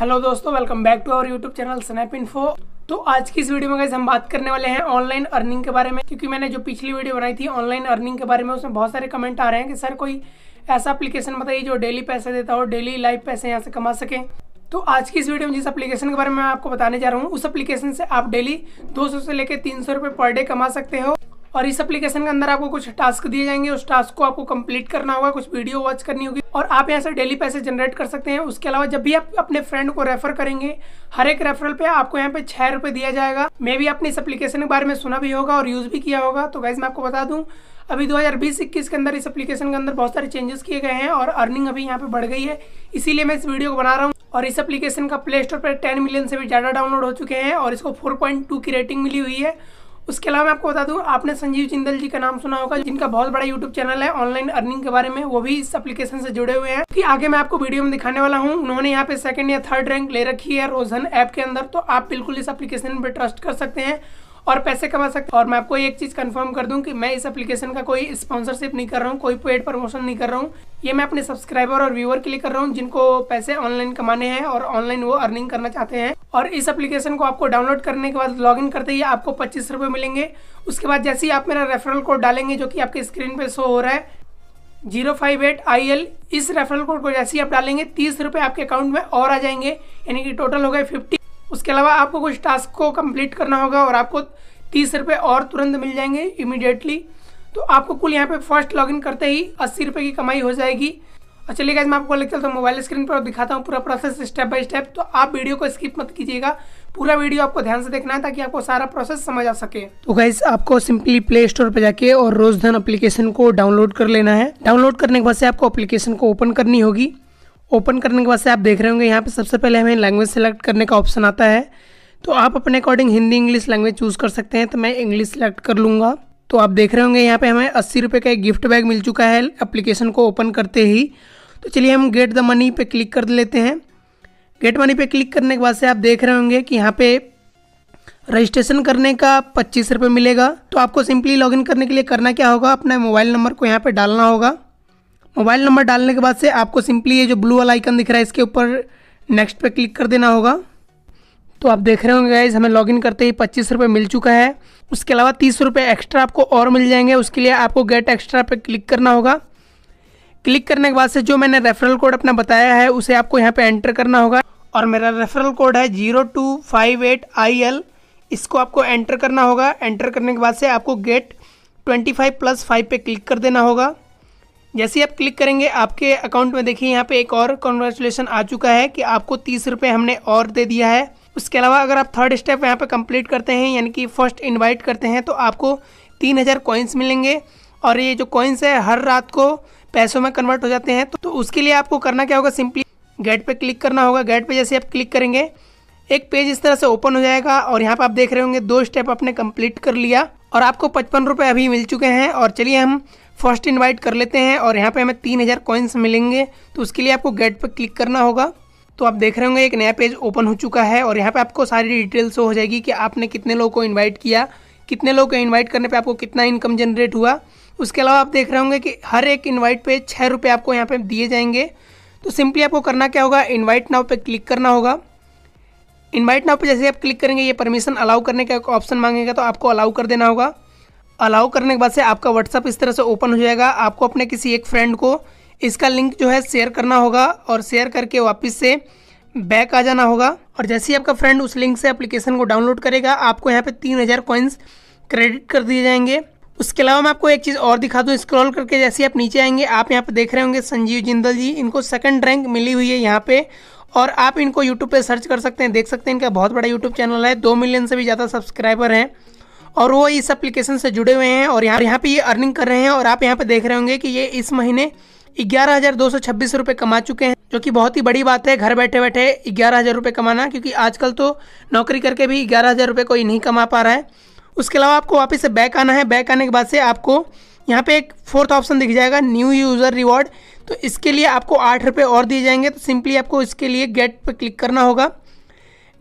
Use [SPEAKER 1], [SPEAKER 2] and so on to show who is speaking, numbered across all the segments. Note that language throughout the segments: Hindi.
[SPEAKER 1] हेलो दोस्तों welcome back to our YouTube channel snap info तो आज की इस वीडियो में गैस हम बात करने वाले हैं ऑनलाइन अर्निंग के बारे में क्योंकि मैंने जो पिछली वीडियो बनाई थी ऑनलाइन अर्निंग के बारे में उसमें बहुत सारे कमेंट आ रहे हैं कि सर कोई ऐसा अपलीकेशन बताइए जो डेली पैसे देता हो डेली लाइव पैसे यहाँ से कमा सकें तो आज की इस वीडियो में जिस एप्लीकेशन के बारे में मैं आपको बताने जा रहा हूँ उस एप्लीकेशन से आप डेली 200 से लेकर तीन रुपए पर डे कमा सकते हो और इस एप्लीकेशन के अंदर आपको कुछ टास्क दिए जाएंगे उस टास्क को आपको कंप्लीट करना होगा कुछ वीडियो वॉच करनी होगी और आप यहाँ से डेली पैसे जनरेट कर सकते हैं उसके अलावा जब भी आप अपने फ्रेंड को रेफर करेंगे हर एक रेफरल पे आपको यहाँ पे छह रुपये दिया जाएगा मैं भी अपने इस एप्लीकेशन के बारे में सुना भी होगा और यूज़ भी किया होगा तो गाइज मैं आपको बता दूँ अभी दो 21 के अंदर इस एप्लीकेशन के अंदर बहुत सारे चेंजेस किए गए हैं और अर्निंग अभी यहाँ पे बढ़ गई है इसीलिए मैं इस वीडियो को बना रहा हूँ और इस एप्लीकेशन का प्ले स्टोर पर 10 मिलियन से भी ज़्यादा डाउनलोड हो चुके हैं और इसको 4.2 की रेटिंग मिली हुई है उसके अलावा मैं आपको बता दूं आपने संजीव जिंदल जी का नाम सुना होगा जिनका बहुत बड़ा यूट्यूब चैनल है ऑनलाइन अर्निंग के बारे में वो भी इस एप्लीकेशन से जुड़े हुए हैं कि आगे मैं आपको वीडियो में दिखाने वाला हूँ उन्होंने यहाँ पे सेकंड या थर्ड रैंक ले रखी है रोजन ऐप के अंदर तो आप बिल्कुल इस एप्लीकेशन पर ट्रस्ट कर सकते हैं और पैसे कमा सकते और मैं आपको एक चीज कंफर्म कर दूं कि मैं इस एप्लीकेशन का कोई स्पॉन्सरशिप नहीं कर रहा हूं कोई पेड प्रमोशन नहीं कर रहा हूं ये मैं अपने सब्सक्राइबर और व्यूअर के लिए कर रहा हूं जिनको पैसे ऑनलाइन कमाने हैं और ऑनलाइन वो अर्निंग करना चाहते हैं और इस एप्लीकेशन को आपको डाउनलोड करने के बाद लॉगिन करते ही आपको पच्चीस रुपये मिलेंगे उसके बाद जैसे ही आप मेरा रेफरल कोड डालेंगे जो कि आपके स्क्रीन पे शो हो रहा है zero five eight I L इस रेफरल कोड को जैसे ही आप डालेंगे तीस रुपये आपके अकाउंट में और आ जाएंगे यानी कि टोटल हो गए फिफ्टी उसके अलावा आपको कुछ टास्क को कंप्लीट करना होगा और आपको तीस रुपये और तुरंत मिल जाएंगे इमिडिएटली तो आपको कुल यहाँ पे फर्स्ट लॉगिन करते ही अस्सी रुपये की कमाई हो जाएगी और चलिए गाइज मैं आपको लेकर चलता हूँ मोबाइल स्क्रीन पर दिखाता हूँ पूरा प्रोसेस स्टेप बाय स्टेप तो आप वीडियो को स्किप मत कीजिएगा पूरा वीडियो आपको ध्यान से देखना है ताकि आपको सारा प्रोसेस समझ आ सके तो गाइज आपको सिंपली प्ले स्टोर पर जाके और रोजधन अप्लीकेशन को डाउनलोड कर लेना है डाउनलोड करने के बाद से आपको अप्लीकेशन को ओपन करनी होगी ओपन करने के बाद से आप देख रहे होंगे यहाँ पर सबसे पहले हमें लैंग्वेज सेलेक्ट करने का ऑप्शन आता है तो आप अपने according Hindi English language choose कर सकते हैं तो मैं इंग्लिश सेलेक्ट कर लूँगा तो आप देख रहे होंगे यहाँ पे हमें अस्सी रुपये का एक गिफ्ट बैग मिल चुका है एप्लीकेशन को ओपन करते ही तो चलिए हम गेट द मनी पे क्लिक कर लेते हैं गेट मनी पे क्लिक करने के बाद से आप देख रहे होंगे कि यहाँ पे रजिस्ट्रेशन करने का पच्चीस रुपये मिलेगा तो आपको सिंपली लॉगिन करने के लिए करना क्या होगा अपना मोबाइल नंबर को यहाँ पर डालना होगा मोबाइल नंबर डालने के बाद से आपको सिंपली ये जो ब्लू वाला आइकन दिख रहा है इसके ऊपर नेक्स्ट पे क्लिक कर देना होगा तो आप देख रहे होंगे गाइज हमें लॉगिन करते ही पच्चीस रुपये मिल चुका है उसके अलावा तीस रुपये एक्स्ट्रा आपको और मिल जाएंगे उसके लिए आपको गेट एक्स्ट्रा पे क्लिक करना होगा क्लिक करने के बाद से जो मैंने रेफरल कोड अपना बताया है उसे आपको यहाँ पे एंटर करना होगा और मेरा रेफरल कोड है zero two five eight I L इसको आपको एंटर करना होगा एंटर करने के बाद से आपको get twenty five plus five पे क्लिक कर देना होगा जैसे ही आप क्लिक करेंगे आपके अकाउंट में देखिए यहाँ पे एक और कॉन्ग्रेचुलेसन आ चुका है कि आपको तीस रुपये हमने और दे दिया है उसके अलावा अगर आप थर्ड स्टेप यहाँ पे कंप्लीट करते हैं यानी कि फर्स्ट इनवाइट करते हैं तो आपको तीन हज़ार कॉइन्स मिलेंगे और ये जो कॉइन्स है हर रात को पैसों में कन्वर्ट हो जाते हैं तो, तो उसके लिए आपको करना क्या होगा सिंपली गेट पे क्लिक करना होगा गेट पे जैसे आप क्लिक करेंगे एक पेज इस तरह से ओपन हो जाएगा और यहाँ पे आप देख रहे होंगे दो स्टेप आपने कंप्लीट कर लिया और आपको पचपन रुपये अभी मिल चुके हैं और चलिए हम फर्स्ट इन्वाइट कर लेते हैं और यहाँ पे हमें तीन हज़ार कॉइन्स मिलेंगे तो उसके लिए आपको गेट पर क्लिक करना होगा तो आप देख रहे होंगे एक नया पेज ओपन हो चुका है और यहाँ पे आपको सारी डिटेल्स हो जाएगी कि आपने कितने लोगों को इन्वाइट किया कितने लोगों को इनवाइट करने पे आपको कितना इनकम जनरेट हुआ उसके अलावा आप देख रहे होंगे कि हर एक इन्वाइट पे छः रुपये आपको यहाँ पे दिए जाएंगे तो सिंपली आपको करना क्या होगा इन्वाइट नाव पे क्लिक करना होगा इन्वाइट नाव पे जैसे आप क्लिक करेंगे ये परमिशन अलाउ करने का ऑप्शन मांगेगा तो आपको अलाउ कर देना होगा अलाउ करने के बाद से आपका व्हाट्सअप इस तरह से ओपन हो जाएगा आपको अपने किसी एक फ्रेंड को इसका लिंक जो है शेयर करना होगा और शेयर करके वापस से बैक आ जाना होगा और जैसे ही आपका फ्रेंड उस लिंक से एप्लीकेशन को डाउनलोड करेगा आपको यहाँ पे तीन हज़ार कॉइन्स क्रेडिट कर दिए जाएंगे उसके अलावा मैं आपको एक चीज़ और दिखा दूँ स्क्रॉल करके जैसे आप नीचे आएंगे आप यहाँ पे देख रहे होंगे संजीव जिंदल जी इनको सेकंड रैंक मिली हुई है यहाँ पे और आप इनको यूट्यूब पे सर्च कर सकते हैं देख सकते हैं इनका बहुत बड़ा यूट्यूब चैनल है दो मिलियन से भी ज़्यादा सब्सक्राइबर हैं और वो इस एप्लीकेशन से जुड़े हुए हैं और यहाँ यहाँ पे ये अर्निंग कर रहे हैं और आप यहाँ पे देख रहे होंगे कि ये इस महीने ग्यारह हज़ार दो सौ छब्बीस रुपये कमा चुके हैं जो कि बहुत ही बड़ी बात है घर बैठे बैठे ग्यारह हज़ार रुपये कमाना क्योंकि आजकल तो नौकरी करके भी ग्यारह हज़ार रुपये कोई नहीं कमा पा रहा है उसके अलावा आपको वापस से बैक आना है बैक आने के बाद से आपको यहाँ पे एक फोर्थ ऑप्शन दिख जाएगा न्यू यूज़र रिवॉर्ड तो इसके लिए आपको आठ रुपये और दिए जाएंगे तो सिंपली आपको इसके लिए गेट पे क्लिक करना होगा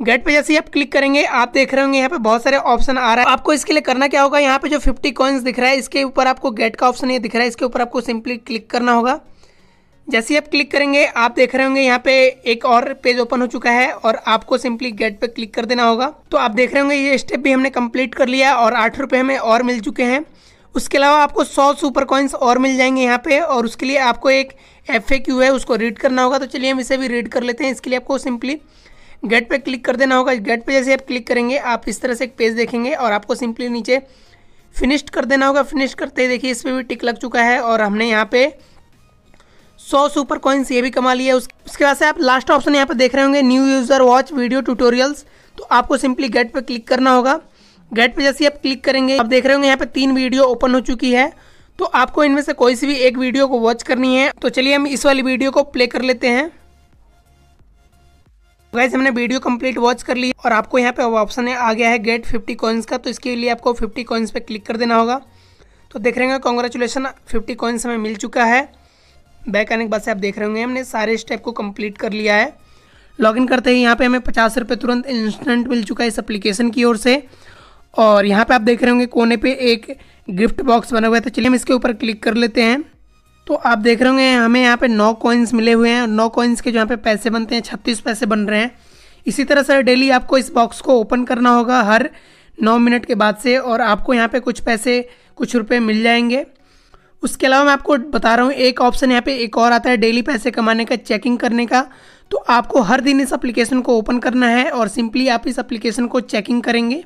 [SPEAKER 1] गेट पे जैसे ही आप क्लिक करेंगे आप देख रहे होंगे यहाँ पे बहुत सारे ऑप्शन आ रहा है आपको इसके लिए करना क्या होगा यहाँ पे जो 50 कॉइन्स दिख रहा है इसके ऊपर आपको गेट का ऑप्शन ये दिख रहा है इसके ऊपर आपको सिंपली क्लिक करना होगा जैसे ही आप क्लिक करेंगे आप देख रहे होंगे यहाँ पे एक और पेज ओपन हो चुका है और आपको सिंपली गेट पे क्लिक कर देना होगा तो आप देख रहे होंगे ये स्टेप भी हमने कंप्लीट कर लिया और आठ रुपये हमें और मिल चुके हैं उसके अलावा आपको सौ सुपर कॉइन्स और मिल जाएंगे यहाँ पे और उसके लिए आपको एक एफ है उसको रीड करना होगा तो चलिए हम इसे भी रीड कर लेते हैं इसके लिए आपको सिंपली गेट पर क्लिक कर देना होगा गेट पर जैसे आप क्लिक करेंगे आप इस तरह से एक पेज देखेंगे और आपको सिंपली नीचे फिनिश्ड कर देना होगा फिनिश करते ही देखिए इस पर भी टिक लग चुका है और हमने यहाँ पर सौ सुपर कॉइन्स ये भी कमा लिया है उसके बाद से आप लास्ट ऑप्शन यहाँ पर देख रहे होंगे new user watch video tutorials तो आपको सिंपली गेट पर क्लिक करना होगा गेट पर जैसे आप क्लिक करेंगे आप देख रहे होंगे यहाँ पर तीन वीडियो ओपन हो चुकी है तो आपको इनमें से कोई सी भी एक वीडियो को वॉच करनी है तो चलिए हम इस वाली वीडियो को प्ले कर लेते हैं गैस हमने वीडियो कंप्लीट वॉच कर ली और आपको यहाँ पे ऑप्शन आ गया है गेट 50 कॉइन्स का तो इसके लिए आपको 50 कॉइन्स पे क्लिक कर देना होगा तो देख रहे हैं कॉन्ग्रेचुलेसन फिफ्टी कॉइन्स हमें मिल चुका है बैक आने के बाद से आप देख रहे होंगे हमने सारे स्टेप को कंप्लीट कर लिया है लॉगिन करते ही यहाँ पे हमें पचास रुपये तुरंत इंस्टेंट मिल चुका है इस एप्लीकेशन की ओर से और यहाँ पे आप देख रहे होंगे कोने पे एक गिफ्ट बॉक्स बना हुआ है तो चलिए हम इसके ऊपर क्लिक कर लेते हैं तो आप देख रहे होंगे हमें यहाँ पे नौ कॉइन्स मिले हुए हैं और नौ कॉइन्स के जो यहाँ पे पैसे बनते हैं छत्तीस पैसे बन रहे हैं इसी तरह से डेली आपको इस बॉक्स को ओपन करना होगा हर नौ मिनट के बाद से और आपको यहाँ पर कुछ पैसे कुछ रुपये मिल जाएंगे उसके अलावा मैं आपको बता रहा हूँ एक ऑप्शन यहाँ पे एक और आता है डेली पैसे कमाने का चेकिंग करने का तो आपको हर दिन इस एप्लीकेशन को ओपन करना है और सिंपली आप इस एप्लीकेशन को चेकिंग करेंगे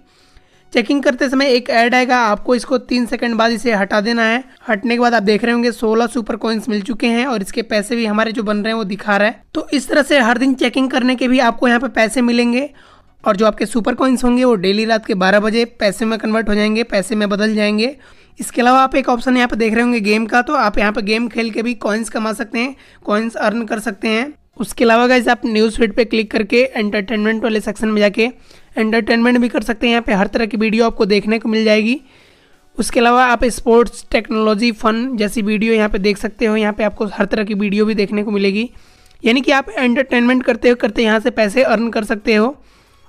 [SPEAKER 1] चेकिंग करते समय एक ऐड आएगा आपको इसको तीन सेकंड बाद इसे हटा देना है हटने के बाद आप देख रहे होंगे 16 सुपर कॉइन्स मिल चुके हैं और इसके पैसे भी हमारे जो बन रहे हैं वो दिखा रहा है तो इस तरह से हर दिन चेकिंग करने के भी आपको यहाँ पे पैसे मिलेंगे और जो आपके सुपर कॉइन्स होंगे वो डेली रात के बारह बजे पैसे में कन्वर्ट हो जाएंगे पैसे में बदल जाएंगे इसके अलावा आप एक ऑप्शन यहाँ पर देख रहे होंगे गेम का तो आप यहाँ पर गेम खेल के भी कॉइन्स कमा सकते हैं कॉइन्स अर्न कर सकते हैं उसके अलावा गाइज आप न्यूज़ फीड पर क्लिक करके एंटरटेनमेंट वाले सेक्शन में जाके एंटरटेनमेंट भी कर सकते हैं यहाँ पे हर तरह की वीडियो आपको देखने को मिल जाएगी उसके अलावा आप स्पोर्ट्स टेक्नोलॉजी फन जैसी वीडियो यहाँ पे देख सकते हो यहाँ पे आपको हर तरह की वीडियो भी देखने को मिलेगी यानी कि आप एंटरटेनमेंट करते हो करते यहाँ से पैसे अर्न कर सकते हो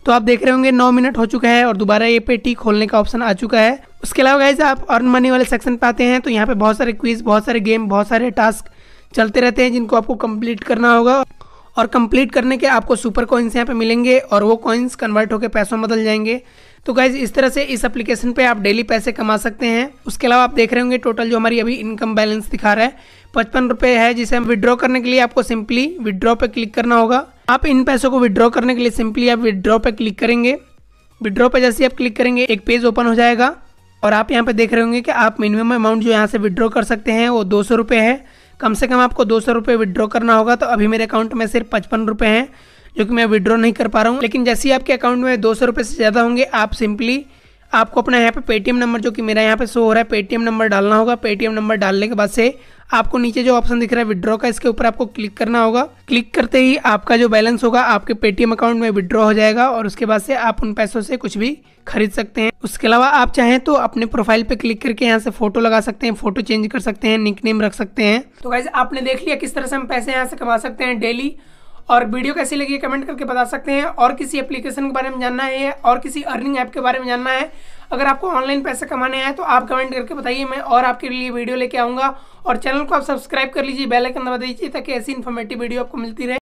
[SPEAKER 1] तो आप देख रहे होंगे नौ मिनट हो चुका है और दोबारा ये पे टी खोलने का ऑप्शन आ चुका है उसके अलावा गाइज आप अर्न मनी वाले सेक्शन पे आते हैं तो यहाँ पे बहुत सारे क्विज बहुत सारे गेम बहुत सारे टास्क चलते रहते हैं जिनको आपको कंप्लीट करना होगा और कंप्लीट करने के आपको सुपर कॉइन्स यहाँ पे मिलेंगे और वो कॉइन्स कन्वर्ट होकर पैसों बदल जाएंगे तो गाइज इस तरह से इस एप्लीकेशन पे आप डेली पैसे कमा सकते हैं उसके अलावा आप देख रहे होंगे टोटल जो हमारी अभी इनकम बैलेंस दिखा रहा है पचपन रुपये है जिसे हम विड्रॉ करने के लिए आपको सिंपली विड्रॉ पे क्लिक करना होगा आप इन पैसों को विड्रॉ करने के लिए सिंपली आप विड्रॉ पे क्लिक करेंगे विड्रॉ पे जैसे आप क्लिक करेंगे एक पेज ओपन हो जाएगा और आप यहाँ पे देख रहे होंगे कि आप मिनिमम अमाउंट जो यहाँ से विड्रॉ कर सकते हैं वो दो सौ है कम से कम आपको दो सौ विड्रॉ करना होगा तो अभी मेरे अकाउंट में सिर्फ पचपन रुपये हैं जो कि मैं विड्रॉ नहीं कर पा रहा हूँ लेकिन जैसे ही आपके अकाउंट में दो सौ रुपये से ज़्यादा होंगे आप सिंपली आपको अपना यहाँ पे पेटीएम नंबर जो कि मेरा यहाँ पे शो हो रहा है पेटीएम नंबर डालना होगा पेटीएम नंबर डालने के बाद से आपको नीचे जो ऑप्शन दिख रहा है विड्रॉ का इसके ऊपर आपको क्लिक करना होगा क्लिक करते ही आपका जो बैलेंस होगा आपके पेटीएम अकाउंट में विड्रॉ हो जाएगा और उसके बाद से आप उन पैसों से कुछ भी खरीद सकते हैं उसके अलावा आप चाहें तो अपने प्रोफाइल पे क्लिक करके यहाँ से फोटो लगा सकते हैं फोटो चेंज कर सकते हैं निक रख सकते हैं तो वैसे आपने देख लिया किस तरह से हम पैसे यहाँ से कमा सकते हैं डेली और वीडियो कैसी लगी कमेंट करके बता सकते हैं और किसी एप्लीकेशन के बारे में जानना है और किसी अर्निंग ऐप के बारे में जानना है अगर आपको ऑनलाइन पैसे कमाने हैं तो आप कमेंट करके बताइए मैं और आपके लिए वीडियो लेके आऊँगा और चैनल को आप सब्सक्राइब कर लीजिए बेलाइकन दबा दीजिए ताकि ऐसी इन्फॉर्मेटिव वीडियो आपको मिलती रहे